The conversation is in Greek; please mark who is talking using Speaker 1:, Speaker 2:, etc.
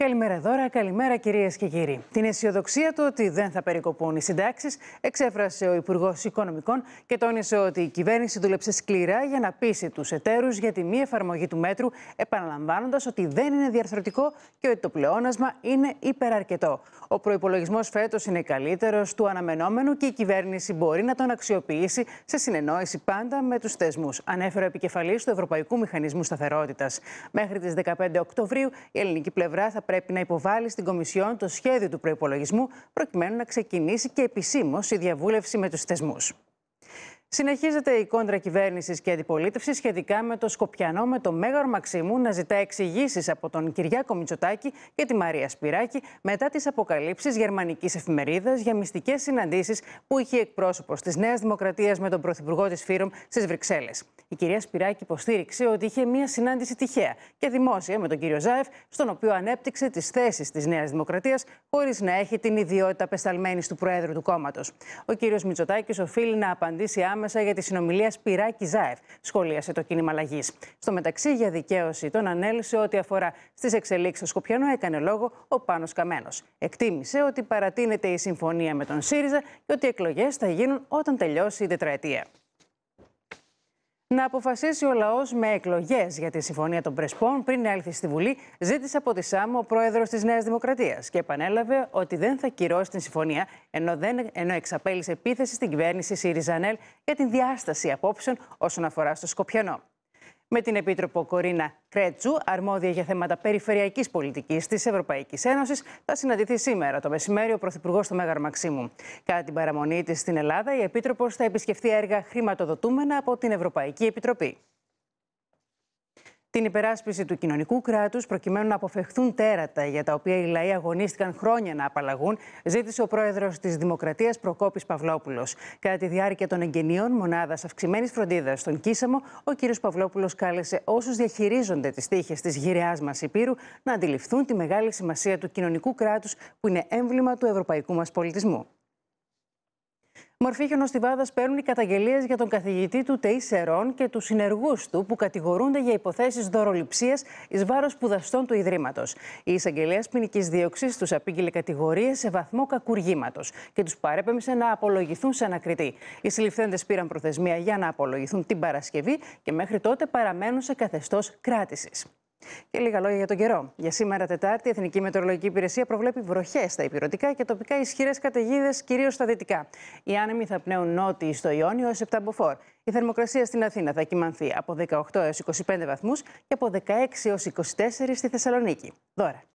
Speaker 1: Καλημέρα δώρα, καλημέρα κυρίες και κύριοι. Την αισιοδοξία του ότι δεν θα περικοπούν οι συντάξεις εξέφρασε ο Υπουργός Οικονομικών και τόνισε ότι η κυβέρνηση δούλεψε σκληρά για να πείσει τους εταίρους για τη μη εφαρμογή του μέτρου, επαναλαμβάνοντας ότι δεν είναι διαρθρωτικό και ότι το πλεόνασμα είναι υπεραρκετό. Ο προπολογισμό φέτος είναι καλύτερος του αναμενόμενου και η κυβέρνηση μπορεί να τον αξιοποιήσει σε συνεννόηση πάντα με τους θεσμούς, ανέφερε ο επικεφαλής του Ευρωπαϊκού Μηχανισμού Σταθερότητας. Μέχρι τις 15 Οκτωβρίου η ελληνική πλευρά θα πρέπει να υποβάλει στην Κομισιόν το σχέδιο του προπολογισμού, προκειμένου να ξεκινήσει και επισήμως η διαβούλευση με τους θεσμούς. Συνεχίζεται η κόντρα κυβέρνησης και αντιπολίτευσης σχετικά με το Σκοπιανό με το Μέγαρο Μαξίμου να ζητά εξηγήσεις από τον Κυριάκο Μητσοτάκη και τη Μαρία Σπυράκη μετά τις αποκαλύψεις γερμανικής εφημερίδας για μυστικές συναντήσεις που είχε εκπρόσωπο της Νέας Δημοκρατίας με τον Πρωθυπουργό της Φύρομ στις Βρυξέλλες η κυρία Σπυράκη υποστήριξε ότι είχε μία συνάντηση τυχαία και δημόσια με τον κύριο Ζάεφ, στον οποίο ανέπτυξε τις θέσεις της Νέας Δημοκρατίας, χωρίς να έχει την ιδιότητα πεσταλμένη του Προέδρου του κόμματος. Ο κύριος Μητσοτάκης οφείλει να απαντήσει άμεσα για τη συνομιλία Σπυράκη-Ζάεφ, σχολίασε το κίνημα αλλαγής. Στο μεταξύ, για δικαίωση των ανέλυσε ό,τι αφορά στις εξελίξεις στο Σκοπιανό, έκανε λόγο ο Πάνος Καμένος. Εκτίμησε ότι παρατείνεται η συμφωνία με τον ΣΥΡΙΖΑ και ότι οι εκλογές θα γίνουν όταν τελειώσει η τετραετία να αποφασίσει ο λαός με εκλογές για τη Συμφωνία των Πρεσπών πριν έλθει στη Βουλή, ζήτησε από τη ΣΑΜ ο πρόεδρος της Νέας Δημοκρατίας και επανέλαβε ότι δεν θα κυρώσει την συμφωνία, ενώ, δεν, ενώ εξαπέλυσε επίθεση στην κυβέρνηση ΣΥΡΙΖΑΝΕΛ για την διάσταση απόψεων όσον αφορά στο Σκοπιανό με την Επίτροπο Κορίνα Κρέτσου, αρμόδια για θέματα περιφερειακής πολιτικής της Ευρωπαϊκής Ένωσης, θα συναντηθεί σήμερα το μεσημέρι ο Πρωθυπουργός του Μέγαρ Μαξίμου. Κατά την παραμονή της στην Ελλάδα, η Επίτροπος θα επισκεφθεί έργα χρηματοδοτούμενα από την Ευρωπαϊκή Επιτροπή την υπεράσπιση του κοινωνικού κράτους, προκειμένου να αποφευχθούν τέρατα για τα οποία οι λαοί αγωνίστηκαν χρόνια να απαλλαγούν, ζήτησε ο πρόεδρος της Δημοκρατίας Προκόπης Παυλόπουλος. Κατά τη διάρκεια των εγγενείων μονάδας αυξημένης φροντίδας στον Κίσαμο, ο κ. Παυλόπουλος κάλεσε όσους διαχειρίζονται τις τύχες της γυραιά μας Υπήρου να αντιληφθούν τη μεγάλη σημασία του κοινωνικού κράτους, που είναι έμβλημα του ευρωπαϊκού μας πολιτισμού. Μορφή χιονοστιβάδας παίρνουν οι καταγγελίες για τον καθηγητή του ΤΕΙ και τους συνεργούς του που κατηγορούνται για υποθέσεις δωροληψίας εις βάρος σπουδαστών του Ιδρύματος. Η εισαγγελέα ποινικής δίωξης τους απήγγειλε κατηγορίες σε βαθμό κακουργήματος και τους παρέπεμψε να απολογηθούν σε ανακριτή. Οι συλληφθέντες πήραν προθεσμία για να απολογηθούν την Παρασκευή και μέχρι τότε παραμένουν σε καθεστώς κράτησης. Και λίγα λόγια για τον καιρό. Για σήμερα, Τετάρτη, η Εθνική Μετεωρολογική Υπηρεσία προβλέπει βροχές στα υπηρετικά και τοπικά ισχυρές καταιγίδες, κυρίως στα δυτικά. Οι άνεμοι θα πνέουν νότιοι στο Ιόνιο έως 7 μποφόρ. Η θερμοκρασία στην Αθήνα θα κοιμανθεί από 18 έω 25 βαθμούς και από 16 έω 24 στη Θεσσαλονίκη. Δώρα.